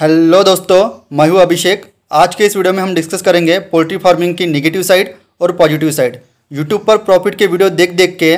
hello दोस्तों मैं हूं अभिषेक आज के इस वीडियो में हम डिस्कस करेंगे पोल्ट्री फार्मिंग की नेगेटिव साइड और पॉजिटिव साइड यूट्यूब पर प्रॉफिट के वीडियो देख देख के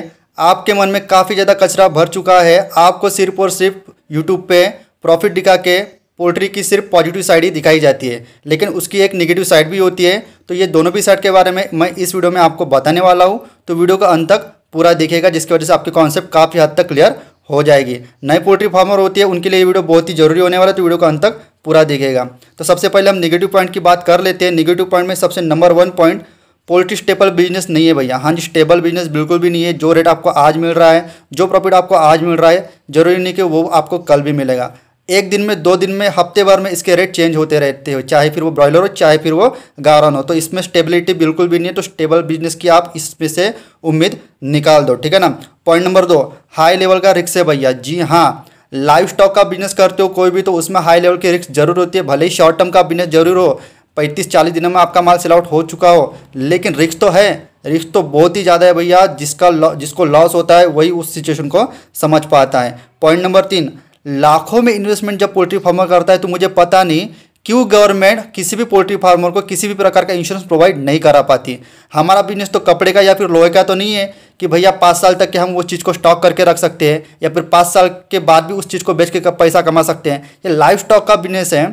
आपके मन में काफ़ी ज़्यादा कचरा भर चुका है आपको सिर्फ और सिर्फ यूट्यूब पे प्रॉफिट दिखा के पोल्ट्री की सिर्फ पॉजिटिव साइड ही दिखाई जाती है लेकिन उसकी एक निगेटिव साइड भी होती है तो ये दोनों भी साइड के बारे में मैं इस वीडियो में आपको बताने वाला हूँ तो वीडियो का अंत तक पूरा देखेगा जिसकी वजह से आपके कॉन्सेप्ट काफ़ी हद तक क्लियर हो जाएगी नए पोल्ट्री फार्मर होती है उनके लिए ये वीडियो बहुत ही जरूरी होने वाला है तो वीडियो का अंत तक पूरा देखेगा तो सबसे पहले हम निगेटिव पॉइंट की बात कर लेते हैं निगेटिव पॉइंट में सबसे number one point poultry stable business नहीं है भैया हाँ जी स्टेबल बिजनेस बिल्कुल भी नहीं है जो रेट आपको आज मिल रहा है जो प्रॉफिट आपको आज मिल रहा है जरूरी नहीं कि वो आपको कल भी मिलेगा एक दिन में दो दिन में हफ्ते भर में इसके रेट चेंज होते रहते हो चाहे फिर वो ब्रॉयलर हो चाहे फिर वो गारन हो तो इसमें स्टेबिलिटी बिल्कुल भी नहीं है तो स्टेबल बिजनेस की आप इसमें से उम्मीद निकाल दो ठीक है ना पॉइंट नंबर दो हाई लेवल का रिक्स है भैया जी हाँ लाइव स्टॉक का बिजनेस करते हो कोई भी तो उसमें हाई लेवल की रिक्स जरूर होती है भले ही शॉर्ट टर्म का बिजनेस जरूर हो पैंतीस चालीस दिनों में आपका माल सेल आउट हो चुका हो लेकिन रिक्स तो है रिस्क तो बहुत ही ज़्यादा है भैया जिसका जिसको लॉस होता है वही उस सिचुएशन को समझ पाता है पॉइंट नंबर तीन लाखों में इन्वेस्टमेंट जब पोल्ट्री फार्मर करता है तो मुझे पता नहीं क्यों गवर्नमेंट किसी भी पोल्ट्री फार्मर को किसी भी प्रकार का इंश्योरेंस प्रोवाइड नहीं करा पाती हमारा बिजनेस तो कपड़े का या फिर लोहे का तो नहीं है कि भैया पाँच साल तक के हम उस चीज़ को स्टॉक करके रख सकते हैं या फिर पाँच साल के बाद भी उस चीज़ को बेच के पैसा कमा सकते हैं ये लाइफ स्टॉक का बिजनेस है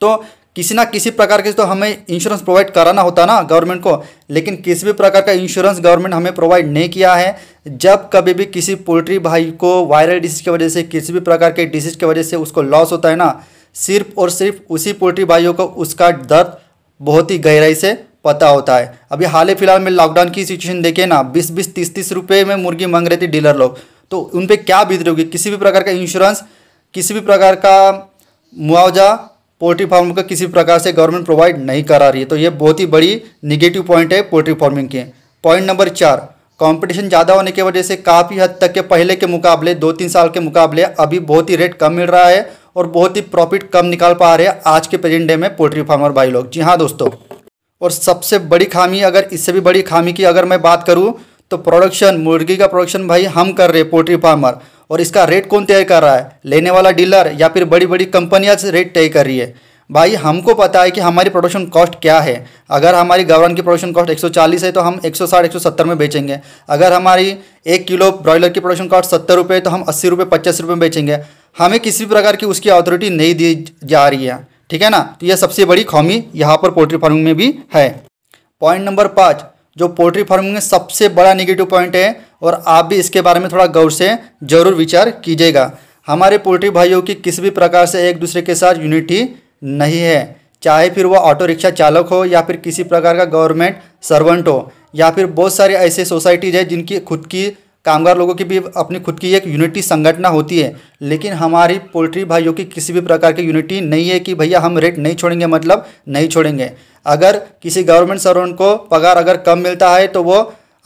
तो किसी ना किसी प्रकार के तो हमें इंश्योरेंस प्रोवाइड कराना होता ना गवर्नमेंट को लेकिन किसी भी प्रकार का इंश्योरेंस गवर्नमेंट हमें प्रोवाइड नहीं किया है जब कभी भी किसी पोल्ट्री भाई को वायरल डिसीज की वजह से किसी भी प्रकार के डिसीज की वजह से उसको लॉस होता है ना सिर्फ और सिर्फ उसी पोल्ट्री भाइयों को उसका दर्द बहुत ही गहराई से पता होता है अभी हाल ही फिलहाल में लॉकडाउन की सिचुएशन देखिए ना बीस बीस तीस तीस रुपये में मुर्गी मांग रहे थे डीलर लोग तो उन पर क्या बीत रही होगी किसी भी प्रकार का इंश्योरेंस किसी भी प्रकार का मुआवजा पोल्ट्री फार्म का किसी प्रकार से गवर्नमेंट प्रोवाइड नहीं करा रही है तो ये बहुत ही बड़ी निगेटिव पॉइंट है पोल्ट्री फार्मिंग के पॉइंट नंबर चार कंपटीशन ज़्यादा होने की वजह से काफ़ी हद तक के पहले के मुकाबले दो तीन साल के मुकाबले अभी बहुत ही रेट कम मिल रहा है और बहुत ही प्रॉफिट कम निकाल पा रहे हैं आज के प्रेजेंट डे में पोल्ट्री फार्मर भाई लोग जी हाँ दोस्तों और सबसे बड़ी खामी अगर इससे भी बड़ी खामी की अगर मैं बात करूँ तो प्रोडक्शन मुर्गी का प्रोडक्शन भाई हम कर रहे पोल्ट्री फार्मर और इसका रेट कौन तय कर रहा है लेने वाला डीलर या फिर बड़ी बड़ी कंपनियाँ रेट तय कर रही है भाई हमको पता है कि हमारी प्रोडक्शन कॉस्ट क्या है अगर हमारी गवर्न की प्रोडक्शन कॉस्ट 140 है तो हम 160 170 में बेचेंगे अगर हमारी एक किलो ब्रॉयलर की प्रोडक्शन कॉस्ट सत्तर रुपये तो हम अस्सी रुपये पचास रुपये में बेचेंगे हमें किसी भी प्रकार की उसकी अथॉरिटी नहीं दी जा रही है ठीक है ना तो यह सबसे बड़ी खामी यहाँ पर पोल्ट्री फार्मिंग में भी है पॉइंट नंबर पाँच जो पोल्ट्री फार्मिंग में सबसे बड़ा निगेटिव पॉइंट है और आप भी इसके बारे में थोड़ा गौर से ज़रूर विचार कीजिएगा हमारे पोल्ट्री भाइयों की किसी भी प्रकार से एक दूसरे के साथ यूनिटी नहीं है चाहे फिर वह ऑटो रिक्शा चालक हो या फिर किसी प्रकार का गवर्नमेंट सर्वेंट हो या फिर बहुत सारे ऐसे सोसाइटीज़ है जिनकी खुद की कामगार लोगों की भी अपनी खुद की एक यूनिटी संगठना होती है लेकिन हमारी पोल्ट्री भाइयों की किसी भी प्रकार की यूनिटी नहीं है कि भैया हम रेट नहीं छोड़ेंगे मतलब नहीं छोड़ेंगे अगर किसी गवर्नमेंट सर्वेंट को पगार अगर कम मिलता है तो वो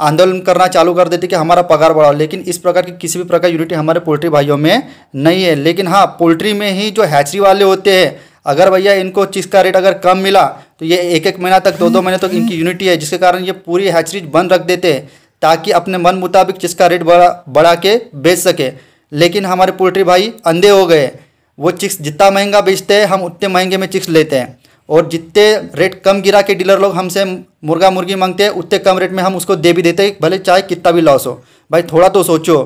आंदोलन करना चालू कर देती कि हमारा पगार बढ़ाओ लेकिन इस प्रकार की किसी भी प्रकार यूनिटी हमारे पोल्ट्री भाइयों में नहीं है लेकिन हाँ पोल्ट्री में ही जो हैचरी वाले होते हैं अगर भैया इनको चीज़ का रेट अगर कम मिला तो ये एक एक महीना तक दो दो महीने तक इनकी यूनिटी है जिसके कारण ये पूरी हैचरीज बंद रख देते हैं ताकि अपने मन मुताबिक चीज़ का रेट बढ़ा बढ़ा के बेच सके लेकिन हमारे पोल्ट्री भाई अंधे हो गए वो चिक्स जितना महंगा बेचते हैं हम उतने महंगे में चिक्स लेते हैं और जितने रेट कम गिरा के डीलर लोग हमसे मुर्गा मुर्गी मांगते हैं उतने कम रेट में हम उसको दे भी देते हैं भले चाहे कितना भी लॉस हो भाई थोड़ा तो सोचो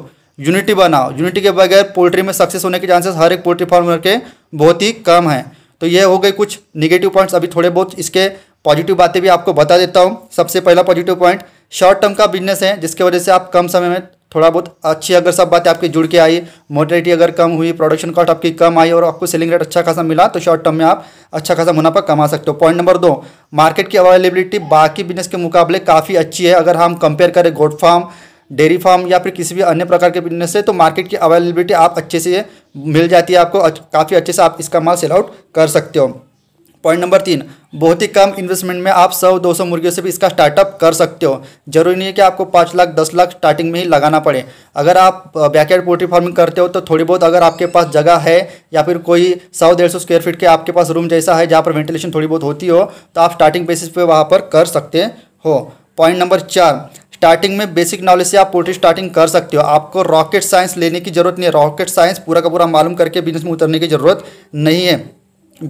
यूनिटी बनाओ यूनिटी के बगैर पोल्ट्री में सक्सेस होने के चांसेस हर एक पोल्ट्री फार्मर के बहुत ही कम हैं तो ये हो गए कुछ निगेटिव पॉइंट्स अभी थोड़े बहुत इसके पॉजिटिव बातें भी आपको बता देता हूँ सबसे पहला पॉजिटिव पॉइंट शॉर्ट टर्म का बिजनेस है जिसके वजह से आप कम समय में थोड़ा बहुत अच्छी अगर सब बातें आपकी जुड़ के आई मोटिलिटी अगर कम हुई प्रोडक्शन कॉस्ट आपकी कम आई और आपको सेलिंग रेट अच्छा खासा मिला तो शॉर्ट टर्म में आप अच्छा खासा मुनाफा कमा सकते हो पॉइंट नंबर दो मार्केट की अवेलेबिलिटी बाकी बिजनेस के मुकाबले काफ़ी अच्छी है अगर हम कंपेयर करें गोड फार्म डेयरी फार्म या फिर किसी भी अन्य प्रकार के बिजनेस से तो मार्केट की अवेलेबिलिटी आप अच्छे से मिल जाती है आपको काफ़ी अच्छे से आप इसका माल सेल आउट कर सकते हो पॉइंट नंबर तीन बहुत ही कम इन्वेस्टमेंट में आप सौ दो सौ मुर्गियों से भी इसका स्टार्टअप कर सकते हो जरूरी नहीं है कि आपको पाँच लाख दस लाख स्टार्टिंग में ही लगाना पड़े अगर आप बैकयार्ड पोल्ट्री फार्मिंग करते हो तो थोड़ी बहुत अगर आपके पास जगह है या फिर कोई सौ डेढ़ सौ स्क्वेयर फीट के आपके पास रूम जैसा है जहाँ पर वेंटिलेशन थोड़ी बहुत होती हो तो आप स्टार्टिंग बेसिस पे वहाँ पर कर सकते हो पॉइंट नंबर चार स्टार्टिंग में बेसिक नॉलेज से आप पोल्ट्री स्टार्टिंग कर सकते हो आपको रॉकेट साइंस लेने की जरूरत नहीं है रॉकेट साइंस पूरा का पूरा मालूम करके बिजनेस में उतरने की ज़रूरत नहीं है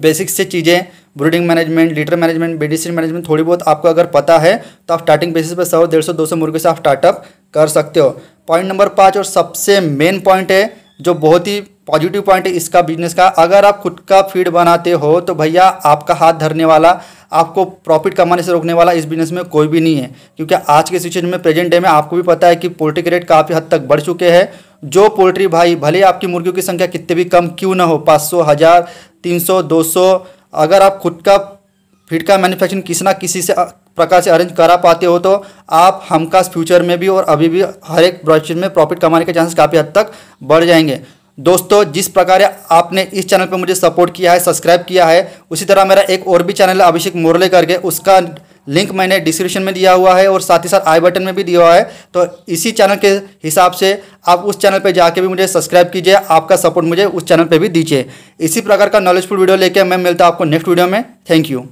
बेसिक से चीज़ें breeding management litter management medicine management थोड़ी बहुत आपको अगर पता है तो आप स्टार्टिंग बेसिस पर सौ डेढ़ सौ दो सौ मुर्गे से आप स्टार्टअप कर सकते हो पॉइंट नंबर पाँच और सबसे मेन पॉइंट है जो बहुत ही पॉजिटिव पॉइंट है इसका बिजनेस का अगर आप खुद का फीड बनाते हो तो भैया आपका हाथ धरने वाला आपको प्रॉफिट कमाने से रोकने वाला इस बिजनेस में कोई भी नहीं है क्योंकि आज के सिचुएशन में प्रेजेंट डे में आपको भी पता है कि पोल्ट्री के रेट काफ़ी हद तक बढ़ चुके हैं जो पोल्ट्री भाई भले आपकी मुर्गियों की संख्या कितने भी कम क्यों ना हो पाँच सौ हज़ार तीन सौ दो सौ अगर आप खुद का फीड का मैन्युफैक्चरिंग किसी ना किसी से प्रकार से अरेंज करा पाते हो तो आप हमका फ्यूचर में भी और अभी भी हर एक ब्रांच में प्रॉफिट कमाने के चांसेस काफ़ी हद तक बढ़ जाएंगे दोस्तों जिस प्रकार आपने इस चैनल पर मुझे सपोर्ट किया है सब्सक्राइब किया है उसी तरह मेरा एक और भी चैनल है अभिषेक मोरले करके उसका लिंक मैंने डिस्क्रिप्शन में दिया हुआ है और साथ ही साथ आई बटन में भी दिया हुआ है तो इसी चैनल के हिसाब से आप उस चैनल पर जाके भी मुझे सब्सक्राइब कीजिए आपका सपोर्ट मुझे उस चैनल पर भी दीजिए इसी प्रकार का नॉलेजफुल वीडियो लेकर मैं मिलता हूँ आपको नेक्स्ट वीडियो में थैंक यू